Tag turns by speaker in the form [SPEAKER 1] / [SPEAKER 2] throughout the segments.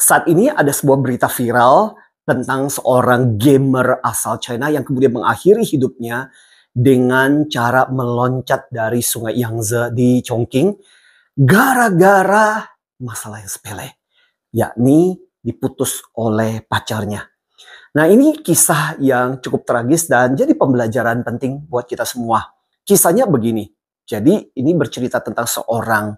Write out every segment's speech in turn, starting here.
[SPEAKER 1] Saat ini ada sebuah berita viral tentang seorang gamer asal China yang kemudian mengakhiri hidupnya dengan cara meloncat dari sungai Yangtze di Chongqing gara-gara masalah yang sepele, yakni diputus oleh pacarnya. Nah ini kisah yang cukup tragis dan jadi pembelajaran penting buat kita semua. Kisahnya begini, jadi ini bercerita tentang seorang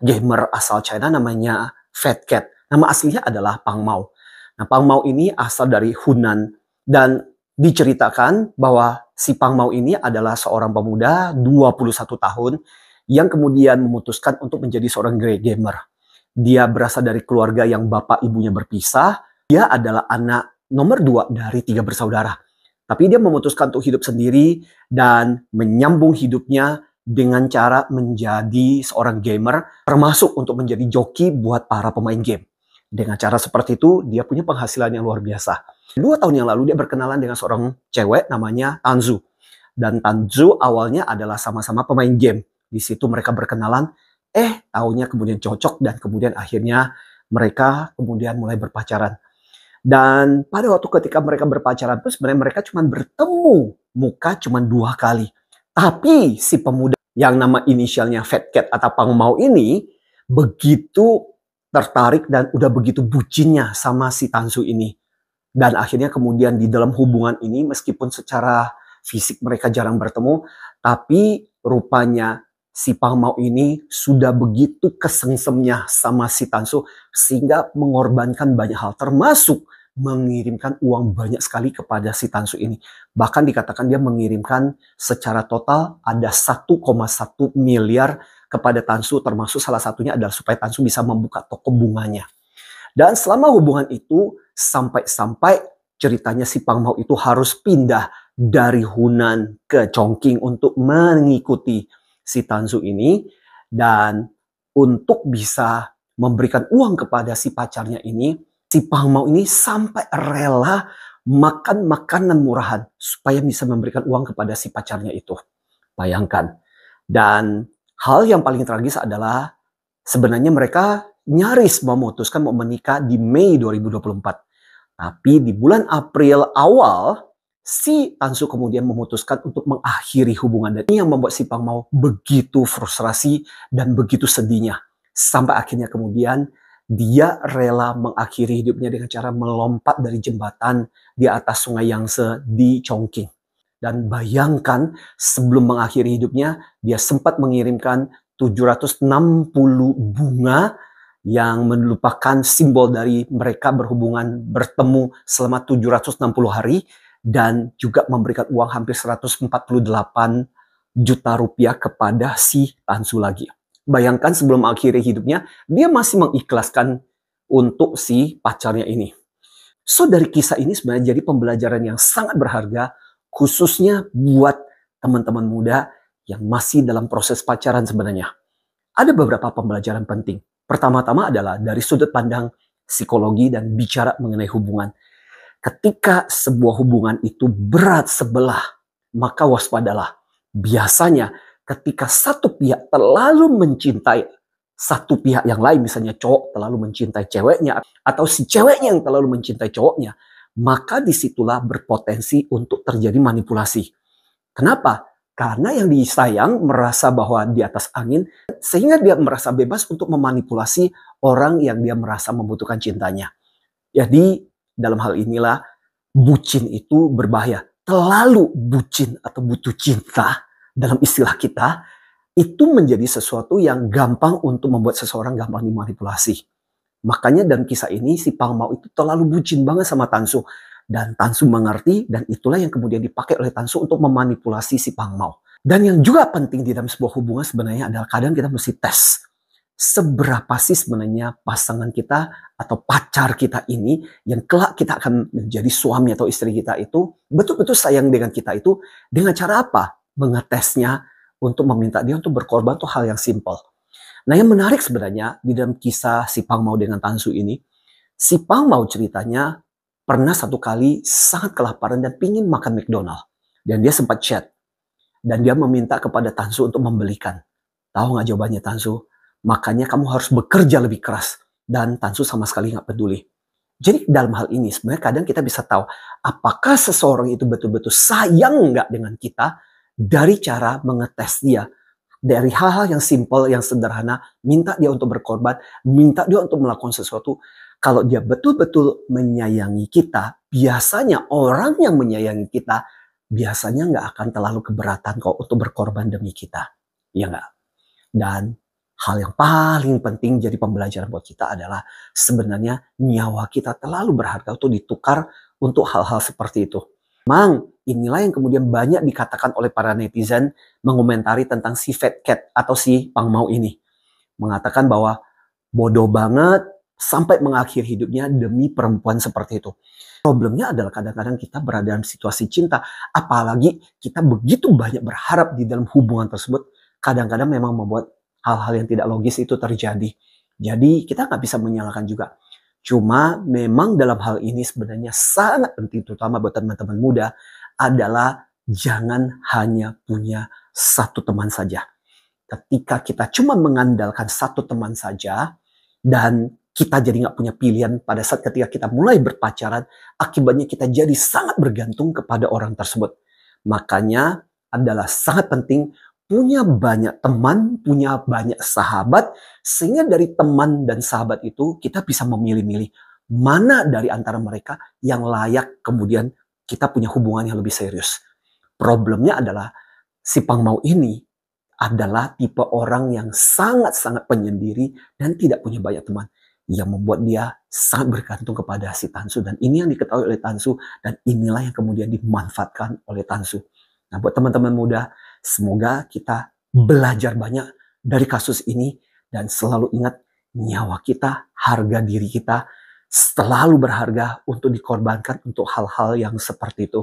[SPEAKER 1] gamer asal China namanya Fat Cat. Nama aslinya adalah Pang Mao. Nah, Pang Mao ini asal dari Hunan dan diceritakan bahwa si Pang Mao ini adalah seorang pemuda 21 tahun yang kemudian memutuskan untuk menjadi seorang grey gamer. Dia berasal dari keluarga yang bapak ibunya berpisah. Dia adalah anak nomor dua dari tiga bersaudara. Tapi dia memutuskan untuk hidup sendiri dan menyambung hidupnya dengan cara menjadi seorang gamer, termasuk untuk menjadi joki buat para pemain game. Dengan cara seperti itu, dia punya penghasilan yang luar biasa. Dua tahun yang lalu, dia berkenalan dengan seorang cewek namanya Tanzu. Dan Tanzu awalnya adalah sama-sama pemain game. Di situ mereka berkenalan, eh tahunya kemudian cocok dan kemudian akhirnya mereka kemudian mulai berpacaran. Dan pada waktu ketika mereka berpacaran itu sebenarnya mereka cuma bertemu muka cuma dua kali. Tapi si pemuda yang nama inisialnya Fat Cat atau Pang Mau ini begitu tertarik dan udah begitu bucinnya sama si Tansu ini. Dan akhirnya kemudian di dalam hubungan ini meskipun secara fisik mereka jarang bertemu, tapi rupanya si Pangmau ini sudah begitu kesengsemnya sama si Tansu sehingga mengorbankan banyak hal termasuk mengirimkan uang banyak sekali kepada si Tansu ini. Bahkan dikatakan dia mengirimkan secara total ada 1,1 miliar kepada Tansu termasuk salah satunya adalah supaya Tansu bisa membuka toko bunganya. Dan selama hubungan itu sampai-sampai ceritanya si Pang Mau itu harus pindah dari Hunan ke Chongqing untuk mengikuti si Tansu ini dan untuk bisa memberikan uang kepada si pacarnya ini si Pahmau ini sampai rela makan makanan murahan supaya bisa memberikan uang kepada si pacarnya itu. Bayangkan. Dan hal yang paling tragis adalah sebenarnya mereka nyaris memutuskan mau menikah di Mei 2024. Tapi di bulan April awal si Tansu kemudian memutuskan untuk mengakhiri hubungan dan ini yang membuat si Pang Mau begitu frustrasi dan begitu sedihnya sampai akhirnya kemudian dia rela mengakhiri hidupnya dengan cara melompat dari jembatan di atas sungai yang di Chongqing. Dan bayangkan sebelum mengakhiri hidupnya, dia sempat mengirimkan 760 bunga yang melupakan simbol dari mereka berhubungan bertemu selama 760 hari dan juga memberikan uang hampir 148 juta rupiah kepada si Tansu lagi. Bayangkan sebelum akhiri hidupnya, dia masih mengikhlaskan untuk si pacarnya ini. So dari kisah ini sebenarnya jadi pembelajaran yang sangat berharga khususnya buat teman-teman muda yang masih dalam proses pacaran sebenarnya. Ada beberapa pembelajaran penting. Pertama-tama adalah dari sudut pandang psikologi dan bicara mengenai hubungan. Ketika sebuah hubungan itu berat sebelah, maka waspadalah. Biasanya ketika satu pihak terlalu mencintai satu pihak yang lain, misalnya cowok terlalu mencintai ceweknya, atau si ceweknya yang terlalu mencintai cowoknya, maka disitulah berpotensi untuk terjadi manipulasi. Kenapa? Karena yang disayang merasa bahwa di atas angin, sehingga dia merasa bebas untuk memanipulasi orang yang dia merasa membutuhkan cintanya. Jadi, dalam hal inilah bucin itu berbahaya. Terlalu bucin atau butuh cinta dalam istilah kita, itu menjadi sesuatu yang gampang untuk membuat seseorang gampang dimanipulasi. Makanya dalam kisah ini si Pang Mau itu terlalu bucin banget sama Tansu. Dan Tansu mengerti dan itulah yang kemudian dipakai oleh Tansu untuk memanipulasi si Pang Mau. Dan yang juga penting di dalam sebuah hubungan sebenarnya adalah kadang kita mesti tes. Seberapa sih sebenarnya pasangan kita atau pacar kita ini yang kelak kita akan menjadi suami atau istri kita itu betul-betul sayang dengan kita itu dengan cara apa? mengetesnya untuk meminta dia untuk berkorban itu hal yang simpel. Nah yang menarik sebenarnya di dalam kisah si Pang Mau dengan Tansu ini, si Pang Mau ceritanya pernah satu kali sangat kelaparan dan pingin makan McDonald. Dan dia sempat chat. Dan dia meminta kepada Tansu untuk membelikan. Tahu nggak jawabannya Tansu? Makanya kamu harus bekerja lebih keras. Dan Tansu sama sekali nggak peduli. Jadi dalam hal ini sebenarnya kadang kita bisa tahu apakah seseorang itu betul-betul sayang nggak dengan kita dari cara mengetes dia. Dari hal-hal yang simpel yang sederhana, minta dia untuk berkorban, minta dia untuk melakukan sesuatu. Kalau dia betul-betul menyayangi kita, biasanya orang yang menyayangi kita, biasanya nggak akan terlalu keberatan kok untuk berkorban demi kita. ya nggak? Dan hal yang paling penting jadi pembelajaran buat kita adalah sebenarnya nyawa kita terlalu berharga untuk ditukar untuk hal-hal seperti itu. Mang, inilah yang kemudian banyak dikatakan oleh para netizen mengomentari tentang si fat cat atau si Pang Mau ini. Mengatakan bahwa bodoh banget sampai mengakhiri hidupnya demi perempuan seperti itu. Problemnya adalah kadang-kadang kita berada dalam situasi cinta, apalagi kita begitu banyak berharap di dalam hubungan tersebut, kadang-kadang memang membuat hal-hal yang tidak logis itu terjadi. Jadi kita nggak bisa menyalahkan juga. Cuma memang dalam hal ini sebenarnya sangat penting terutama buat teman-teman muda adalah jangan hanya punya satu teman saja. Ketika kita cuma mengandalkan satu teman saja dan kita jadi nggak punya pilihan pada saat ketika kita mulai berpacaran, akibatnya kita jadi sangat bergantung kepada orang tersebut. Makanya adalah sangat penting punya banyak teman, punya banyak sahabat, sehingga dari teman dan sahabat itu kita bisa memilih-milih mana dari antara mereka yang layak kemudian kita punya hubungan yang lebih serius. Problemnya adalah si pangmau ini adalah tipe orang yang sangat-sangat penyendiri dan tidak punya banyak teman yang membuat dia sangat bergantung kepada si Tansu dan ini yang diketahui oleh Tansu dan inilah yang kemudian dimanfaatkan oleh Tansu. Nah, buat teman-teman muda Semoga kita hmm. belajar banyak dari kasus ini dan selalu ingat nyawa kita, harga diri kita selalu berharga untuk dikorbankan untuk hal-hal yang seperti itu.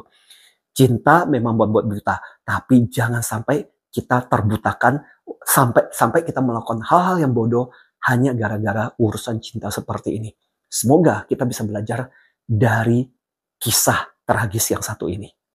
[SPEAKER 1] Cinta memang buat buat buta, tapi jangan sampai kita terbutakan sampai sampai kita melakukan hal-hal yang bodoh hanya gara-gara urusan cinta seperti ini. Semoga kita bisa belajar dari kisah tragis yang satu ini.